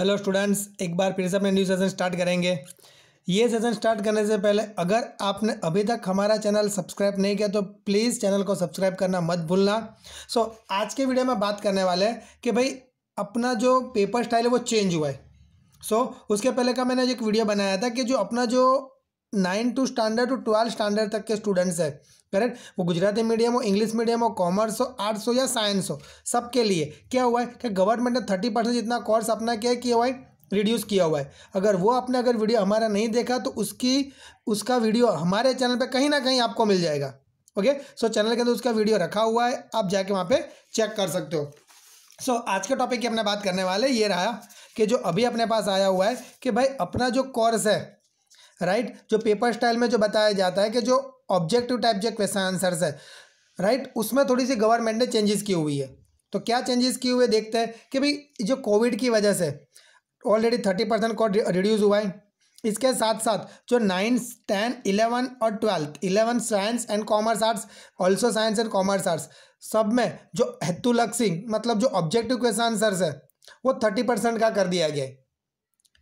hello students एक बार फिर से अपने न्यू सेशन स्टार्ट करेंगे ये सेशन स्टार्ट करने से पहले अगर आपने अभी तक हमारा चैनल सब्सक्राइब नहीं किया तो प्लीज़ चैनल को सब्सक्राइब करना मत भूलना सो so, आज के वीडियो में बात करने वाले हैं कि भाई अपना जो पेपर स्टाइल है वो चेंज हुआ है सो so, उसके पहले का मैंने एक वीडियो बनाया था कि जो अपना जो nine to standard to twelfth standard तक के स्टूडेंट्स हैं करेक्ट वो गुजराती मीडियम हो इंग्लिश मीडियम हो कॉमर्स हो आर्ट्स हो या साइंस हो सबके लिए क्या हुआ है कि गवर्नमेंट ने थर्टी परसेंट जितना कोर्स अपना क्या किया हुआ है रिड्यूस किया हुआ है अगर वो आपने अगर वीडियो हमारा नहीं देखा तो उसकी उसका वीडियो हमारे चैनल पे कहीं ना कहीं आपको मिल जाएगा ओके सो चैनल के अंदर उसका वीडियो रखा हुआ है आप जाके वहाँ पे चेक कर सकते हो सो so, आज के टॉपिक की अपने बात करने वाले ये रहा कि जो अभी अपने पास आया हुआ है कि भाई अपना जो कोर्स है राइट जो पेपर स्टाइल में जो बताया जाता है कि जो ऑब्जेक्टिव टाइप जो क्वेश्चन आंसर्स है राइट उसमें थोड़ी सी गवर्नमेंट ने चेंजेस की हुई है तो क्या चेंजेस किए हुए देखते हैं कि भाई जो कोविड की वजह से ऑलरेडी थर्टी परसेंट कॉड रिड्यूस हुआ है इसके साथ साथ जो नाइन्थ टेन इलेवन और twelfth eleven science and commerce arts also science and commerce arts सब में जो हेतुलक सिंह मतलब जो ऑब्जेक्टिव क्वेश्चन आंसर्स है वो थर्टी परसेंट का कर दिया गया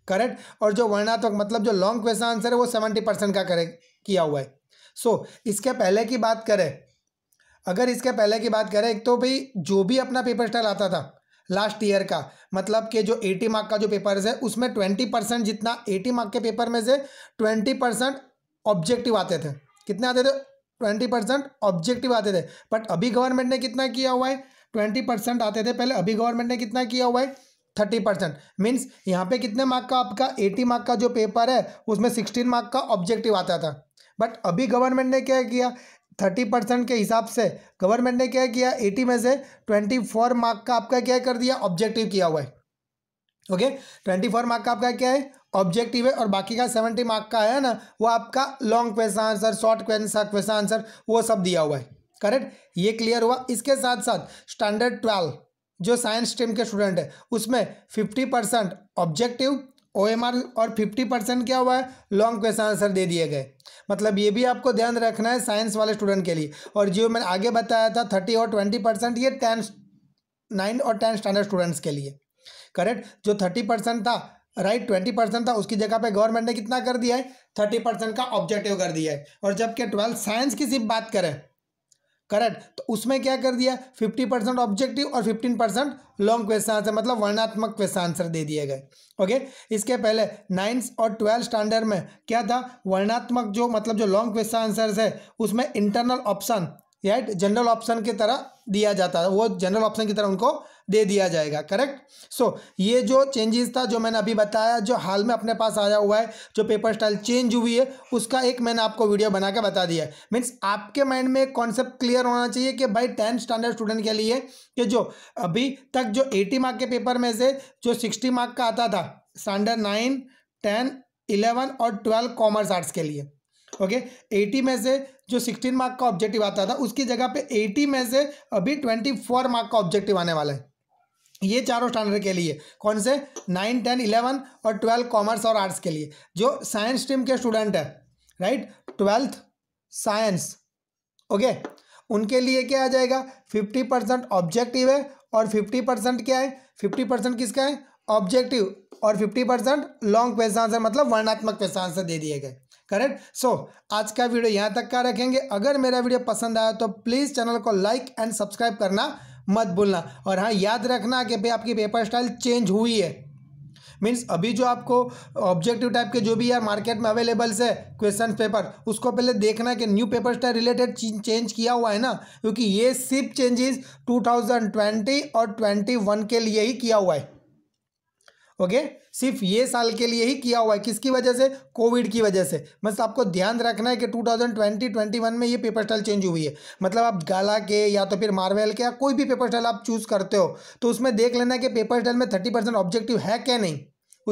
करेक्ट और जो वर्णात्मक मतलब जो लॉन्ग क्वेश्चन आंसर है वो सेवेंटी परसेंट का करे किया हुआ है सो so, इसके पहले की बात करें अगर इसके पहले की बात करें एक तो भाई जो भी अपना पेपर स्टाइल आता था लास्ट ईयर का मतलब कि जो 80 मार्क का जो पेपर है उसमें 20 परसेंट जितना 80 मार्क के पेपर में से 20 परसेंट ऑब्जेक्टिव आते थे कितने आते थे 20 परसेंट ऑब्जेक्टिव आते थे बट अभी गवर्नमेंट ने कितना किया हुआ है 20 परसेंट आते थे पहले अभी गवर्नमेंट ने कितना किया हुआ है थर्टी परसेंट मीन्स यहाँ पे कितने मार्क का आपका एटी मार्क का जो पेपर है उसमें सिक्सटीन मार्क का ऑब्जेक्टिव आता था बट अभी गवर्नमेंट ने क्या किया थर्टी परसेंट के हिसाब से गवर्नमेंट ने क्या किया एटी में से ट्वेंटी फोर मार्क का आपका क्या कर दिया ऑब्जेक्टिव किया हुआ है ओके ट्वेंटी फोर मार्क का आपका क्या है ऑब्जेक्टिव है और बाकी का सेवेंटी मार्क का है ना वो आपका long question answer short question question answer वो सब दिया हुआ है करेक्ट ये क्लियर हुआ इसके साथ साथ स्टैंडर्ड ट्वेल्व जो साइंस स्ट्रीम के स्टूडेंट है उसमें fifty percent objective O M R और फिफ्टी परसेंट क्या हुआ है लॉन्ग क्वेश्चन आंसर दे दिए गए मतलब ये भी आपको ध्यान रखना है साइंस वाले स्टूडेंट के लिए और जो मैंने आगे बताया था थर्टी और ट्वेंटी परसेंट ये टेंथ नाइन और टेंथ स्टैंडर्ड स्टूडेंट्स के लिए करेक्ट जो थर्टी परसेंट था राइट ट्वेंटी परसेंट था उसकी जगह पर गवर्नमेंट ने कितना कर दिया है थर्टी परसेंट का ऑब्जेक्टिव कर दिया है और जबकि ट्वेल्थ साइंस की सिर्फ बात करें करेक्ट तो उसमें क्या कर दिया फिफ्टी परसेंट ऑब्जेक्टिव और fifteen percent long question answer मतलब वर्णात्मक क्वेश्चन आंसर दे दिए गए ओके इसके पहले नाइन्थ और ट्वेल्थ स्टैंडर्ड में क्या था वर्णात्मक जो मतलब जो लॉन्ग क्वेश्चन आंसर है उसमें internal option right general option की तरह दिया जाता था वो जनरल ऑप्शन की तरह उनको दे दिया जाएगा करेक्ट सो so, ये जो चेंजेस था जो मैंने अभी बताया जो हाल में अपने पास आया हुआ है जो पेपर स्टाइल चेंज हुई है उसका एक मैंने आपको वीडियो बना के बता दिया है मीन्स आपके माइंड में कॉन्सेप्ट क्लियर होना चाहिए कि भाई टेंथ स्टैंडर्ड स्टूडेंट के लिए कि जो अभी तक जो एटी मार्क के पेपर में से जो सिक्सटी मार्क का आता था स्टैंडर्ड नाइन टेन इलेवन और ट्वेल्व कॉमर्स आर्ट्स के लिए ओके okay, 80 में से जो 16 मार्क का ऑब्जेक्टिव आता था उसकी जगह पे 80 में से अभी 24 मार्क का ऑब्जेक्टिव आने वाला है ये चारों स्टैंडर्ड के लिए कौन से नाइन टेन इलेवन और ट्वेल्थ कॉमर्स और आर्ट्स के लिए जो साइंस स्ट्रीम के स्टूडेंट है राइट ट्वेल्थ साइंस ओके उनके लिए क्या आ जाएगा फिफ्टी परसेंट ऑब्जेक्टिव है और फिफ्टी परसेंट क्या है फिफ्टी परसेंट किसका है ऑब्जेक्टिव और fifty percent long question answer मतलब वर्णात्मक क्वेश्चन आंसर दे दिए गए करेक्ट सो so, आज का वीडियो यहाँ तक का रखेंगे अगर मेरा वीडियो पसंद आया तो प्लीज़ चैनल को लाइक एंड सब्सक्राइब करना मत भूलना और हाँ याद रखना कि भाई आपकी पेपर स्टाइल चेंज हुई है मीन्स अभी जो आपको ऑब्जेक्टिव टाइप के जो भी यार मार्केट में अवेलेबल्स है क्वेश्चन पेपर उसको पहले देखना कि new paper style related change किया हुआ है ना क्योंकि ये सिर्फ चेंजेस 2020 और 21 के लिए ही किया हुआ है ओके सिर्फ ये साल के लिए ही किया हुआ है किसकी वजह से कोविड की वजह से बस मतलब आपको ध्यान रखना है कि 2020 21 में ये पेपर स्टाइल चेंज हुई है मतलब आप गाला के या तो फिर मार्वेल के या कोई भी पेपर स्टाइल आप चूज़ करते हो तो उसमें देख लेना कि पेपर स्टाइल में थर्टी परसेंट ऑब्जेक्टिव है क्या नहीं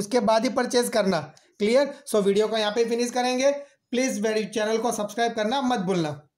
उसके बाद ही परचेज करना क्लियर सो वीडियो को यहाँ पे फिनिश करेंगे प्लीज़ मेरी चैनल को सब्सक्राइब करना मत भूलना